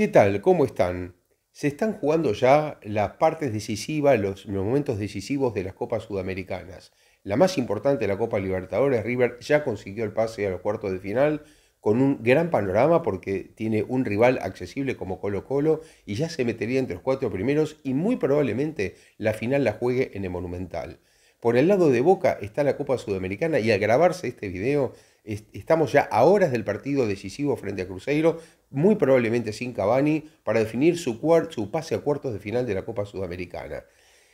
¿Qué tal? ¿Cómo están? Se están jugando ya las partes decisivas, los, momentos decisivos de las Copas Sudamericanas. La más importante, la Copa Libertadores, River ya consiguió el pase a los cuartos de final con un gran panorama porque tiene un rival accesible como Colo Colo y ya se metería entre los cuatro primeros y muy probablemente la final la juegue en el Monumental. Por el lado de Boca está la Copa Sudamericana y al grabarse este video estamos ya a horas del partido decisivo frente a Cruzeiro, muy probablemente sin Cavani, para definir su, su pase a cuartos de final de la Copa Sudamericana.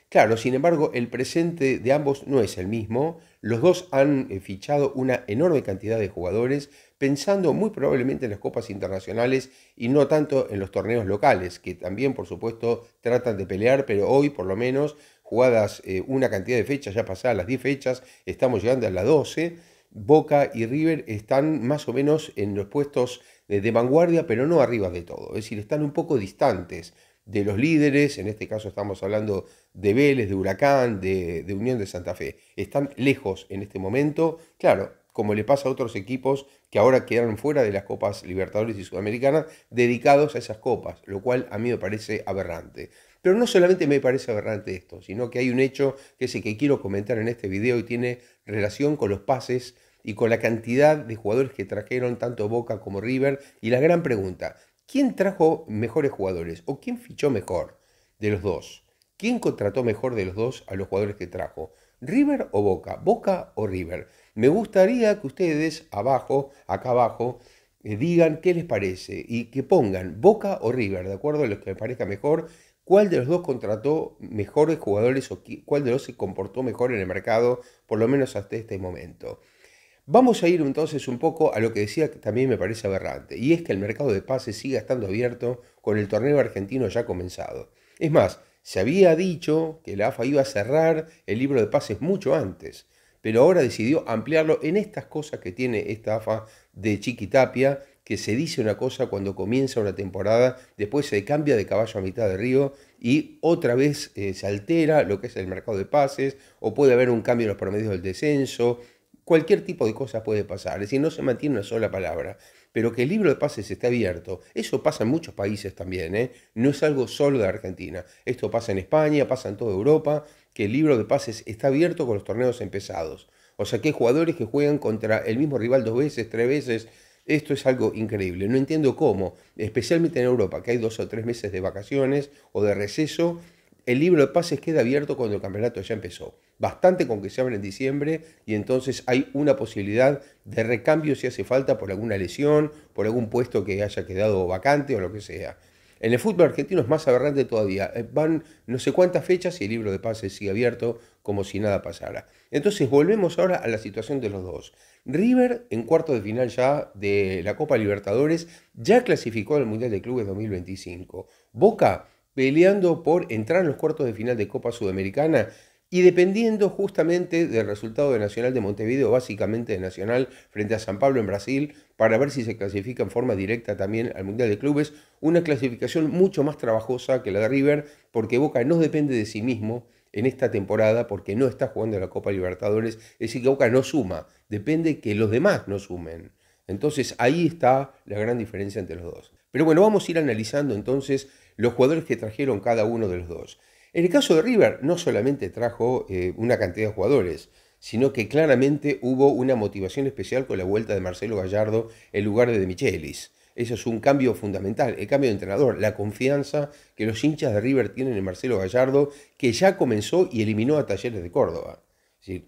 Claro, sin embargo, el presente de ambos no es el mismo. Los dos han eh, fichado una enorme cantidad de jugadores, pensando muy probablemente en las copas internacionales y no tanto en los torneos locales, que también, por supuesto, tratan de pelear, pero hoy, por lo menos, jugadas eh, una cantidad de fechas, ya pasadas las 10 fechas, estamos llegando a las 12 Boca y River están más o menos en los puestos de vanguardia, pero no arriba de todo. Es decir, están un poco distantes de los líderes, en este caso estamos hablando de Vélez, de Huracán, de, Unión de Santa Fe. Están lejos en este momento, claro, como le pasa a otros equipos que ahora quedaron fuera de las Copas Libertadores y Sudamericanas, dedicados a esas copas, lo cual a mí me parece aberrante. Pero no solamente me parece aberrante esto, sino que hay un hecho que es el que quiero comentar en este video y tiene relación con los pases y con la cantidad de jugadores que trajeron tanto Boca como River. Y la gran pregunta, ¿quién trajo mejores jugadores o quién fichó mejor de los dos? ¿Quién contrató mejor de los dos a los jugadores que trajo? ¿River o Boca? ¿Boca o River? Me gustaría que ustedes abajo, acá abajo, eh, digan qué les parece y que pongan Boca o River, de acuerdo a lo que les parezca mejor, cuál de los dos contrató mejores jugadores o cuál de los dos se comportó mejor en el mercado, por lo menos hasta este momento. Vamos a ir entonces un poco a lo que decía que también me parece aberrante, y es que el mercado de pases siga estando abierto con el torneo argentino ya comenzado. Es más, se había dicho que la AFA iba a cerrar el libro de pases mucho antes, pero ahora decidió ampliarlo en estas cosas que tiene esta AFA de Chiquitapia, que se dice una cosa cuando comienza una temporada, después se cambia de caballo a mitad de río y otra vez eh, se altera lo que es el mercado de pases, o puede haber un cambio en los promedios del descenso, cualquier tipo de cosas puede pasar, es decir, no se mantiene una sola palabra, pero que el libro de pases esté abierto, eso pasa en muchos países también, ¿eh? no es algo solo de Argentina, esto pasa en España, pasa en toda Europa, que el libro de pases está abierto con los torneos empezados, o sea que hay jugadores que juegan contra el mismo rival dos veces, tres veces, esto es algo increíble, no entiendo cómo, especialmente en Europa, que hay dos o tres meses de vacaciones o de receso, el libro de pases queda abierto cuando el campeonato ya empezó. Bastante con que se abra en diciembre y entonces hay una posibilidad de recambio si hace falta por alguna lesión, por algún puesto que haya quedado vacante o lo que sea. En el fútbol argentino es más aberrante todavía. Eh, van no sé cuántas fechas y el libro de pases sigue abierto como si nada pasara. Entonces volvemos ahora a la situación de los dos. River, en cuarto de final ya de la Copa Libertadores, ya clasificó al Mundial de Clubes 2025. Boca peleando por entrar en los cuartos de final de Copa Sudamericana y dependiendo justamente del resultado de Nacional de Montevideo, básicamente de Nacional frente a San Pablo en Brasil, para ver si se clasifica en forma directa también al Mundial de Clubes, una clasificación mucho más trabajosa que la de River, porque Boca no depende de sí mismo en esta temporada porque no está jugando la Copa Libertadores, es decir, que Boca no suma, depende que los demás no sumen. Entonces ahí está la gran diferencia entre los dos. Pero bueno, vamos a ir analizando entonces los jugadores que trajeron cada uno de los dos. En el caso de River, no solamente trajo eh, una cantidad de jugadores, sino que claramente hubo una motivación especial con la vuelta de Marcelo Gallardo en lugar de, de Michelis. Eso es un cambio fundamental, el cambio de entrenador, la confianza que los hinchas de River tienen en Marcelo Gallardo, que ya comenzó y eliminó a Talleres de Córdoba.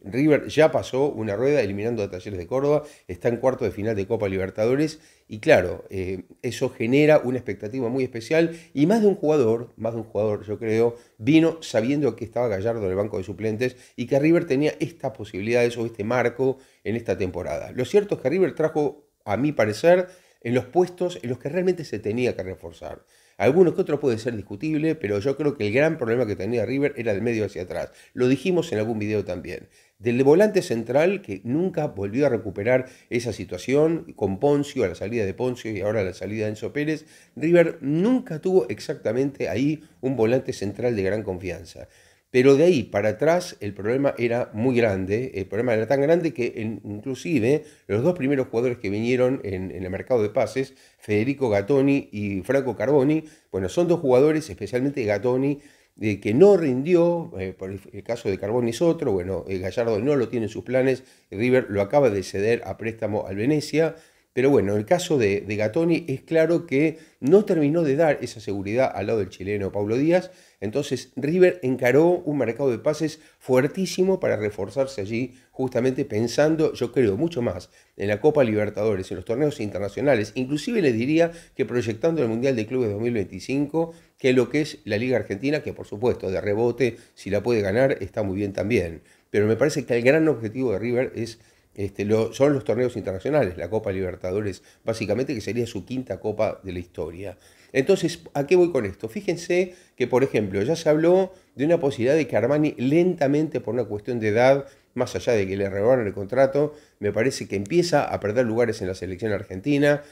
River ya pasó una rueda eliminando a Talleres de Córdoba, está en cuarto de final de Copa Libertadores y claro, eh, eso genera una expectativa muy especial y más de un jugador, más de un jugador yo creo, vino sabiendo que estaba Gallardo en el banco de suplentes y que River tenía estas posibilidades o este marco en esta temporada. Lo cierto es que River trajo, a mi parecer, en los puestos en los que realmente se tenía que reforzar. Algunos que otros puede ser discutible, pero yo creo que el gran problema que tenía River era del medio hacia atrás. Lo dijimos en algún video también. Del volante central que nunca volvió a recuperar esa situación con Poncio, a la salida de Poncio y ahora a la salida de Enzo Pérez, River nunca tuvo exactamente ahí un volante central de gran confianza. Pero de ahí para atrás el problema era muy grande, el problema era tan grande que inclusive los dos primeros jugadores que vinieron en, el mercado de pases, Federico Gattoni y Franco Carboni, bueno, son dos jugadores, especialmente Gattoni, de eh, que no rindió, eh, por el caso de Carboni es otro, bueno, eh, Gallardo no lo tiene en sus planes, River lo acaba de ceder a préstamo al Venecia, pero bueno, el caso de, de Gatoni es claro que no terminó de dar esa seguridad al lado del chileno Pablo Díaz, entonces River encaró un mercado de pases fuertísimo para reforzarse allí, justamente pensando, yo creo, mucho más en la Copa Libertadores, en los torneos internacionales, inclusive le diría que proyectando el Mundial de Clubes 2025, que lo que es la Liga Argentina, que por supuesto de rebote, si la puede ganar, está muy bien también. Pero me parece que el gran objetivo de River es este, son los torneos internacionales, la Copa Libertadores, básicamente, que sería su quinta Copa de la historia. Entonces, ¿a qué voy con esto? Fíjense que, por ejemplo, ya se habló de una posibilidad de que Armani lentamente, por una cuestión de edad, más allá de que le renovaron el contrato, me parece que empieza a perder lugares en la selección argentina.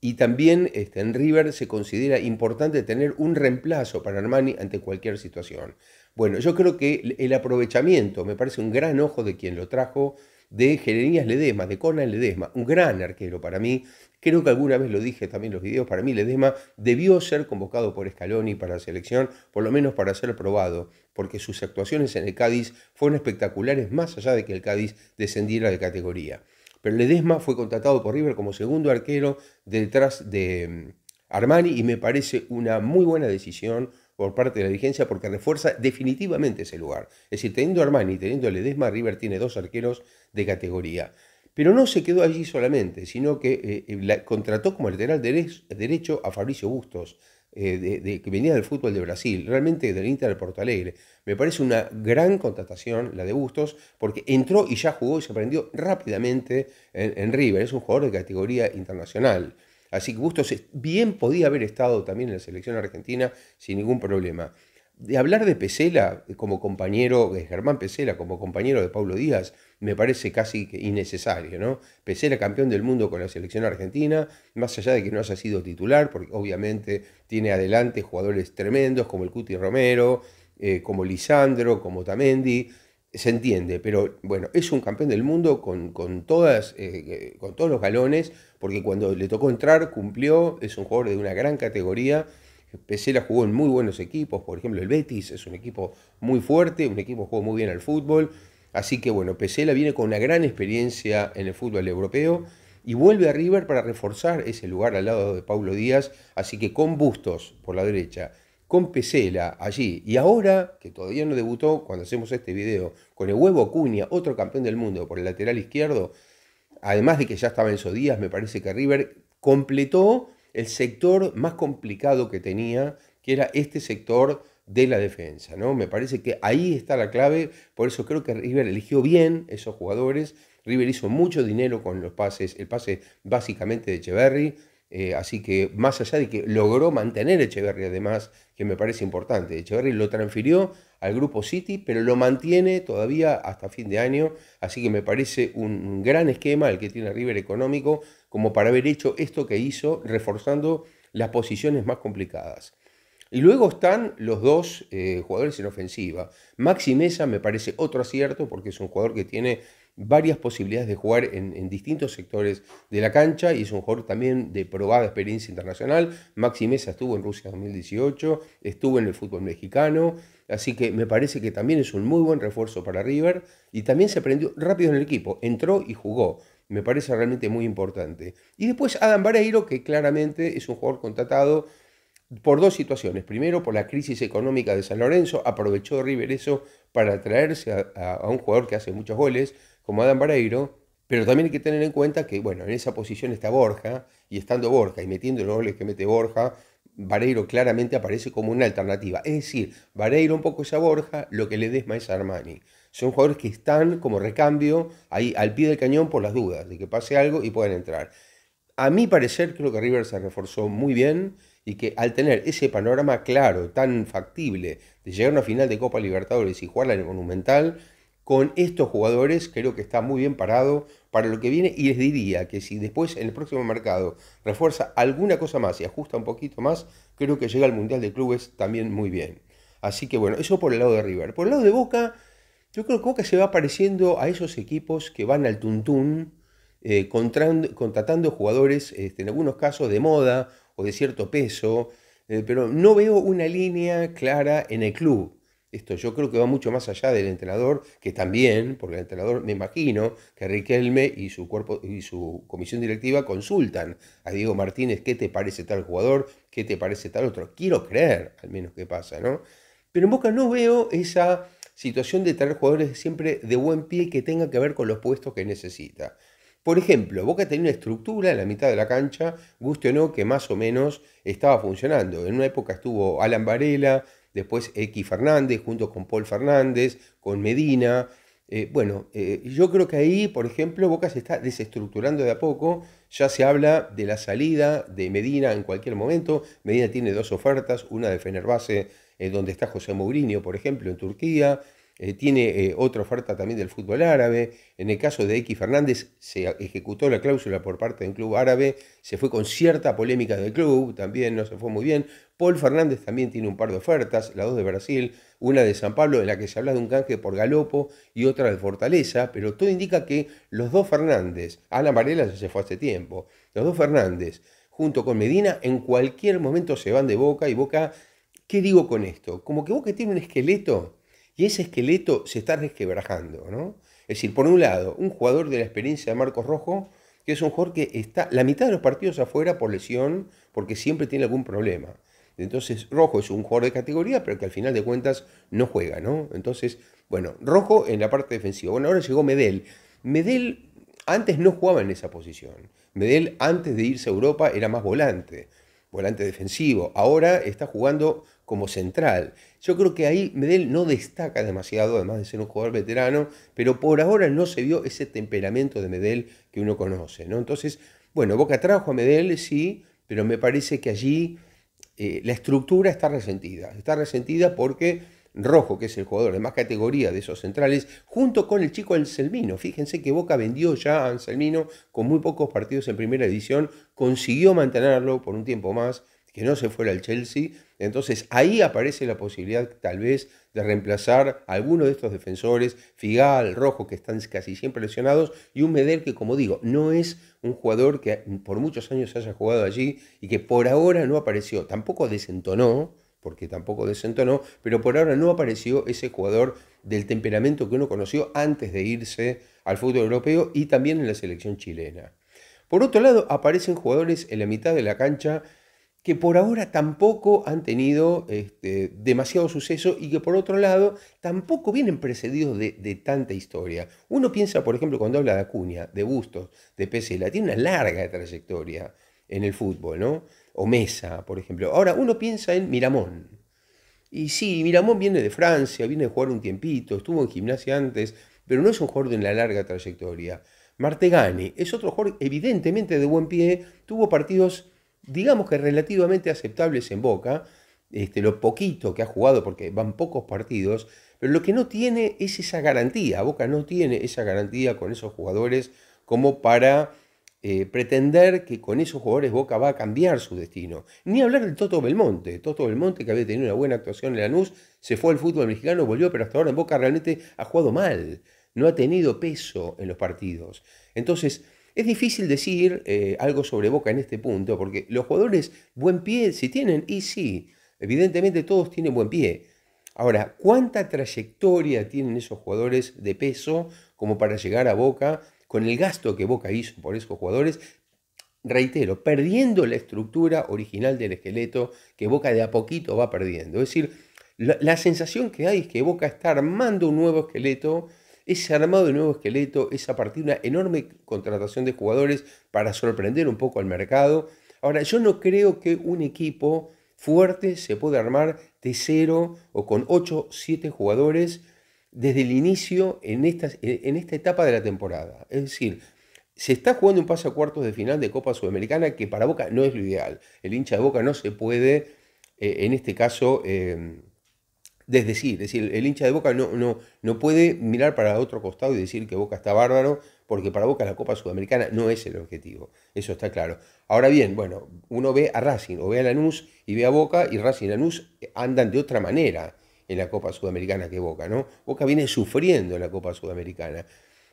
Y también este, en River se considera importante tener un reemplazo para Armani ante cualquier situación. Bueno, yo creo que el aprovechamiento, me parece un gran ojo de quien lo trajo, de Jeremías Ledesma, de Conan Ledesma, un gran arquero para mí. Creo que alguna vez lo dije también en los videos, para mí Ledesma debió ser convocado por Scaloni para la selección, por lo menos para ser probado, porque sus actuaciones en el Cádiz fueron espectaculares más allá de que el Cádiz descendiera de categoría. Pero Ledesma fue contratado por River como segundo arquero detrás de mm, Armani y me parece una muy buena decisión por parte de la vigencia, porque refuerza definitivamente ese lugar. Es decir, teniendo Armani y teniendo Ledesma, River tiene dos arqueros de categoría. Pero no se quedó allí solamente, sino que eh, eh, contrató como lateral derecho a Fabricio Bustos, eh, de, que venía del fútbol de Brasil, realmente del Inter de Porto Alegre. Me parece una gran contratación la de Bustos, porque entró y ya jugó y se aprendió rápidamente en River. Es un jugador de categoría internacional. Así que Bustos bien podía haber estado también en la selección argentina sin ningún problema. De hablar de Pesela eh, como compañero, de Germán Pesela como compañero de Pablo Díaz, me parece casi innecesario, ¿no? Pesela campeón del mundo con la selección argentina, más allá de que no haya sido titular, porque obviamente tiene adelante jugadores tremendos como el Cuti Romero, eh, como Lisandro, como Tamendi, se entiende, pero bueno, es un campeón del mundo con, todas, eh, eh, con todos los galones, porque cuando le tocó entrar cumplió, es un jugador de una gran categoría. Pesela jugó en muy buenos equipos, por ejemplo, el Betis es un equipo muy fuerte, un equipo que juega muy bien al fútbol. Así que bueno, Pesela viene con una gran experiencia en el fútbol europeo y vuelve a River para reforzar ese lugar al lado de Paulo Díaz. Así que con Bustos por la derecha con Pesela allí y ahora, que todavía no debutó cuando hacemos este video, con el huevo Cunha otro campeón del mundo por el lateral izquierdo, además de que ya estaba en esos días, me parece que River completó el sector más complicado que tenía, que era este sector de la defensa, ¿no? Me parece que ahí está la clave, por eso creo que River eligió bien esos jugadores. River hizo mucho dinero con los pases, el pase básicamente de Echeverry, eh, así que más allá de que logró mantener Echeverry, además, que me parece importante, Echeverry lo transfirió al grupo City, pero lo mantiene todavía hasta fin de año, así que me parece un gran esquema el que tiene River económico como para haber hecho esto que hizo, reforzando las posiciones más complicadas. Y luego están los dos eh, jugadores en ofensiva. Maxi Mesa me parece otro acierto porque es un jugador que tiene varias posibilidades de jugar en, distintos sectores de la cancha y es un jugador también de probada experiencia internacional. Maxi Mesa estuvo en Rusia 2018, estuvo en el fútbol mexicano, así que me parece que también es un muy buen refuerzo para River y también se aprendió rápido en el equipo, entró y jugó. Me parece realmente muy importante. Y después Adam Vareiro, que claramente es un jugador contratado por dos situaciones. Primero, por la crisis económica de San Lorenzo, aprovechó River eso para traerse a un jugador que hace muchos goles, como Adam Vareiro, pero también hay que tener en cuenta que, bueno, en esa posición está Borja, y estando Borja y metiendo los goles que mete Borja, Vareiro claramente aparece como una alternativa. Es decir, Vareiro un poco es a Borja, lo que le desma es a Armani. Son jugadores que están como recambio ahí al pie del cañón por las dudas, de que pase algo y puedan entrar. A mi parecer, creo que River se reforzó muy bien y que al tener ese panorama claro, tan factible, de llegar a una final de Copa Libertadores y jugarla en el Monumental, con estos jugadores creo que está muy bien parado para lo que viene y les diría que si después en el próximo mercado refuerza alguna cosa más y ajusta un poquito más, creo que llega al Mundial de Clubes también muy bien. Así que bueno, eso por el lado de River. Por el lado de Boca, yo creo que Boca se va pareciendo a esos equipos que van al tuntún eh, contratando jugadores, este, en algunos casos de moda o de cierto peso, eh, pero no veo una línea clara en el club esto yo creo que va mucho más allá del entrenador, que también, porque el entrenador me imagino que Riquelme y su cuerpo y su comisión directiva consultan a Diego Martínez qué te parece tal jugador, qué te parece tal otro. Quiero creer, al menos que pasa, ¿no? Pero en Boca no veo esa situación de traer jugadores siempre de buen pie que tenga que ver con los puestos que necesita. Por ejemplo, Boca tenía una estructura en la mitad de la cancha, guste o no, que más o menos estaba funcionando. En una época estuvo Alan Varela, después X Fernández, junto con Paul Fernández, con Medina. Eh, bueno, eh, yo creo que ahí, por ejemplo, Boca se está desestructurando de a poco. Ya se habla de la salida de Medina en cualquier momento. Medina tiene dos ofertas, una de Fenerbahce, eh, donde está José Mourinho, por ejemplo, en Turquía. Eh, tiene eh, otra oferta también del fútbol árabe. En el caso de X Fernández se ejecutó la cláusula por parte del club árabe, se fue con cierta polémica del club, también no se fue muy bien. Paul Fernández también tiene un par de ofertas, la dos de Brasil, una de San Pablo en la que se habla de un canje por Galopo y otra de Fortaleza, pero todo indica que los dos Fernández, Alan Varela se fue hace tiempo, los dos Fernández junto con Medina en cualquier momento se van de Boca y Boca, ¿qué digo con esto? Como que Boca tiene un esqueleto y ese esqueleto se está resquebrajando, ¿no? Es decir, por un lado, un jugador de la experiencia de Marcos Rojo, que es un jugador que está la mitad de los partidos afuera por lesión, porque siempre tiene algún problema. Entonces, Rojo es un jugador de categoría, pero que al final de cuentas no juega, ¿no? Entonces, bueno, Rojo en la parte defensiva. Bueno, ahora llegó Medel. Medel antes no jugaba en esa posición. Medel antes de irse a Europa era más volante, volante defensivo. Ahora está jugando como central. Yo creo que ahí Medel no destaca demasiado, además de ser un jugador veterano, pero por ahora no se vio ese temperamento de Medel que uno conoce, ¿no? Entonces, bueno, Boca trajo a Medel, sí, pero me parece que allí eh, la estructura está resentida. Está resentida porque Rojo, que es el jugador de más categoría de esos centrales, junto con el chico Anselmino. Fíjense que Boca vendió ya a Anselmino con muy pocos partidos en primera división, consiguió mantenerlo por un tiempo más que no se fuera al Chelsea. Entonces ahí aparece la posibilidad tal vez de reemplazar a alguno de estos defensores, Figal, Rojo, que están casi siempre lesionados, y un Medel que, como digo, no es un jugador que por muchos años haya jugado allí y que por ahora no apareció, tampoco desentonó, porque tampoco desentonó, pero por ahora no apareció ese jugador del temperamento que uno conoció antes de irse al fútbol europeo y también en la selección chilena. Por otro lado, aparecen jugadores en la mitad de la cancha que por ahora tampoco han tenido este, demasiado suceso y que por otro lado tampoco vienen precedidos de, tanta historia. Uno piensa, por ejemplo, cuando habla de Acuña, de Bustos, de Pesela, tiene una larga trayectoria en el fútbol, ¿no? O Mesa, por ejemplo. Ahora, uno piensa en Miramón. Y sí, Miramón viene de Francia, viene de jugar un tiempito, estuvo en gimnasia antes, pero no es un jugador de una larga trayectoria. Martegani es otro jugador evidentemente de buen pie, tuvo partidos digamos que relativamente aceptables en Boca, este, lo poquito que ha jugado, porque van pocos partidos, pero lo que no tiene es esa garantía, Boca no tiene esa garantía con esos jugadores como para eh, pretender que con esos jugadores Boca va a cambiar su destino. Ni hablar del Toto Belmonte. Toto Belmonte, que había tenido una buena actuación en Lanús, se fue al fútbol mexicano, volvió, pero hasta ahora en Boca realmente ha jugado mal. No ha tenido peso en los partidos. Entonces, es difícil decir eh, algo sobre Boca en este punto, porque los jugadores buen pie, si tienen, y sí, evidentemente todos tienen buen pie. Ahora, ¿cuánta trayectoria tienen esos jugadores de peso como para llegar a Boca con el gasto que Boca hizo por esos jugadores? Reitero, perdiendo la estructura original del esqueleto que Boca de a poquito va perdiendo. Es decir, la, la sensación que hay es que Boca está armando un nuevo esqueleto ese armado de nuevo esqueleto es a partir de una enorme contratación de jugadores para sorprender un poco al mercado. Ahora, yo no creo que un equipo fuerte se pueda armar de cero o con 8, 7 jugadores desde el inicio en esta, en esta etapa de la temporada. Es decir, se está jugando un pase a cuartos de final de Copa Sudamericana que para Boca no es lo ideal. El hincha de Boca no se puede, eh, en este caso, eh, desde sí, es decir, el hincha de Boca no, no, no puede mirar para otro costado y decir que Boca está bárbaro, porque para Boca la Copa Sudamericana no es el objetivo, eso está claro. Ahora bien, bueno, uno ve a Racing o ve a Lanús y ve a Boca y Racing y Lanús andan de otra manera en la Copa Sudamericana que Boca, ¿no? Boca viene sufriendo en la Copa Sudamericana.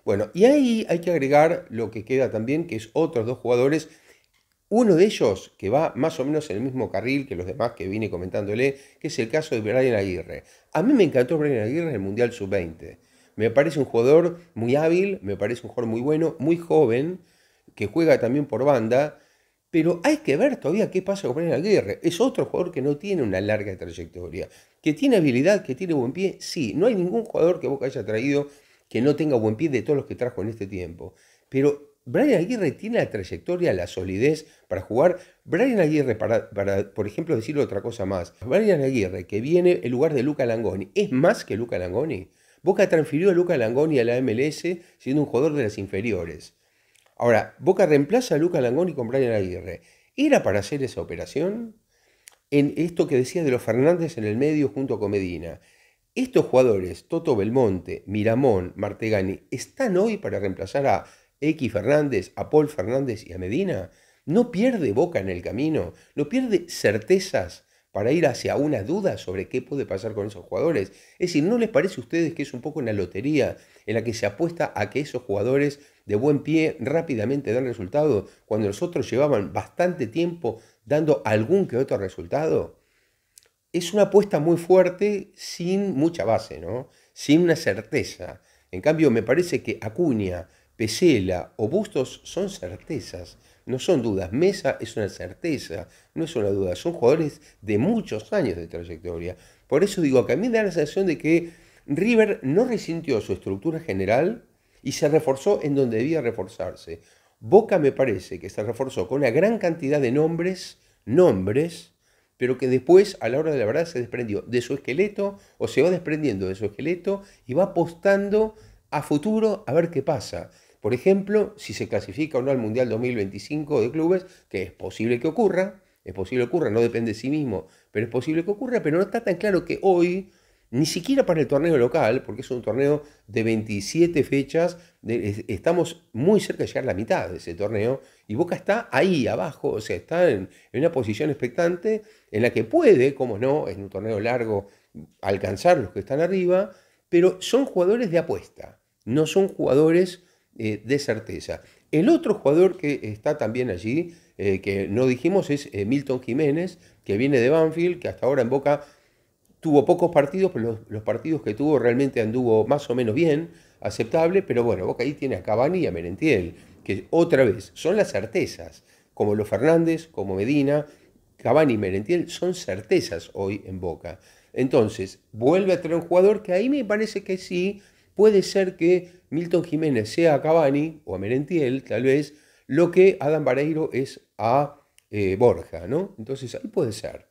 Bueno, y ahí hay que agregar lo que queda también, que es otros dos jugadores uno de ellos, que va más o menos en el mismo carril que los demás que vine comentándole, que es el caso de Brian Aguirre. A mí me encantó Brian Aguirre en el Mundial Sub-20. Me parece un jugador muy hábil, me parece un jugador muy bueno, muy joven, que juega también por banda, pero hay que ver todavía qué pasa con Brian Aguirre. Es otro jugador que no tiene una larga trayectoria, que tiene habilidad, que tiene buen pie, sí, no hay ningún jugador que Boca haya traído que no tenga buen pie de todos los que trajo en este tiempo. Pero Brian Aguirre tiene la trayectoria, la solidez para jugar. Brian Aguirre, para, por ejemplo, decirle otra cosa más. Brian Aguirre, que viene en lugar de Luca Langoni, es más que Luca Langoni. Boca transfirió a Luca Langoni a la MLS siendo un jugador de las inferiores. Ahora, Boca reemplaza a Luca Langoni con Brian Aguirre. ¿Era para hacer esa operación? En esto que decía de los Fernández en el medio junto con Medina. Estos jugadores, Toto Belmonte, Miramón, Martegani, ¿están hoy para reemplazar a X Fernández, a Paul Fernández y a Medina, no pierde boca en el camino, no pierde certezas para ir hacia una duda sobre qué puede pasar con esos jugadores. Es decir, ¿no les parece a ustedes que es un poco una lotería en la que se apuesta a que esos jugadores de buen pie rápidamente dan resultado cuando los otros llevaban bastante tiempo dando algún que otro resultado? Es una apuesta muy fuerte sin mucha base, ¿no? Sin una certeza. En cambio, me parece que Acuña, Pesela o Bustos son certezas, no son dudas. Mesa es una certeza, no es una duda. Son jugadores de muchos años de trayectoria. Por eso digo que a mí me da la sensación de que River no resintió su estructura general y se reforzó en donde debía reforzarse. Boca me parece que se reforzó con una gran cantidad de nombres, nombres, pero que después a la hora de la verdad se desprendió de su esqueleto o se va desprendiendo de su esqueleto y va apostando a futuro a ver qué pasa. Por ejemplo, si se clasifica o no al Mundial 2025 de clubes, que es posible que ocurra, es posible que ocurra, no depende de sí mismo, pero es posible que ocurra, pero no está tan claro que hoy, ni siquiera para el torneo local, porque es un torneo de 27 fechas, estamos muy cerca de llegar a la mitad de ese torneo, y Boca está ahí abajo, o sea, está en, una posición expectante en la que puede, como no, en un torneo largo, alcanzar los que están arriba, pero son jugadores de apuesta, no son jugadores eh, de certeza. El otro jugador que está también allí, eh, que no dijimos, es eh, Milton Jiménez, que viene de Banfield, que hasta ahora en Boca tuvo pocos partidos, pero los, partidos que tuvo realmente anduvo más o menos bien, aceptable, pero bueno, Boca ahí tiene a Cavani y a Merentiel, que otra vez son las certezas, como los Fernández, como Medina, Cavani y Merentiel son certezas hoy en Boca. Entonces, vuelve a tener un jugador que ahí me parece que sí puede ser que Milton Jiménez sea a Cavani o a Merentiel, tal vez, lo que Adam Vareiro es a eh, Borja, ¿no? Entonces ahí puede ser.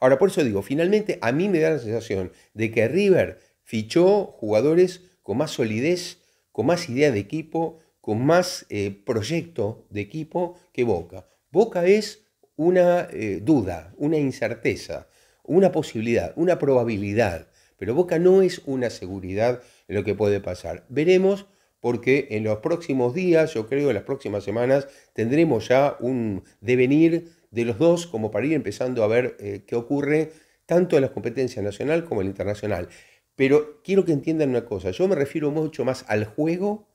Ahora, por eso digo, finalmente a mí me da la sensación de que River fichó jugadores con más solidez, con más idea de equipo, con más eh, proyecto de equipo que Boca. Boca es una eh, duda, una incerteza, una posibilidad, una probabilidad. Pero Boca no es una seguridad en lo que puede pasar. Veremos porque en los próximos días, yo creo en las próximas semanas, tendremos ya un devenir de los dos como para ir empezando a ver eh, qué ocurre tanto en las competencias nacional como en la internacional. Pero quiero que entiendan una cosa, yo me refiero mucho más al juego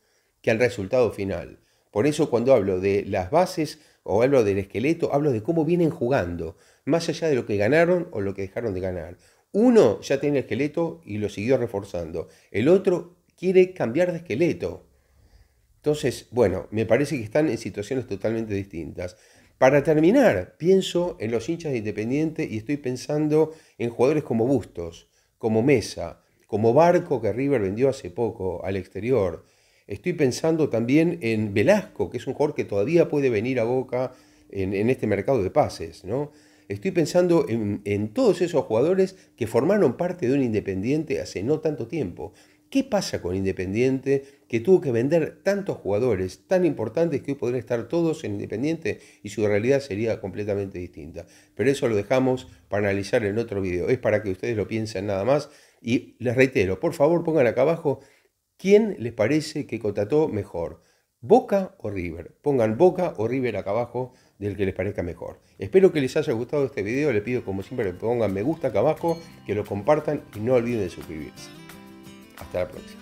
que al resultado final. Por eso cuando hablo de las bases o hablo del esqueleto, hablo de cómo vienen jugando, más allá de lo que ganaron o lo que dejaron de ganar. Uno ya tiene esqueleto y lo siguió reforzando. El otro quiere cambiar de esqueleto. Entonces, bueno, me parece que están en situaciones totalmente distintas. Para terminar, pienso en los hinchas de Independiente y estoy pensando en jugadores como Bustos, como Mesa, como Barco que River vendió hace poco al exterior. Estoy pensando también en Velasco, que es un jugador que todavía puede venir a Boca en, en este mercado de pases, ¿no? estoy pensando en, todos esos jugadores que formaron parte de un Independiente hace no tanto tiempo. ¿Qué pasa con Independiente que tuvo que vender tantos jugadores tan importantes que hoy podrían estar todos en Independiente y su realidad sería completamente distinta? Pero eso lo dejamos para analizar en otro video. Es para que ustedes lo piensen nada más. Y les reitero, por favor pongan acá abajo quién les parece que contrató mejor, Boca o River. Pongan Boca o River acá abajo del que les parezca mejor. Espero que les haya gustado este video, les pido como siempre que pongan me gusta acá abajo, que lo compartan y no olviden de suscribirse. Hasta la próxima.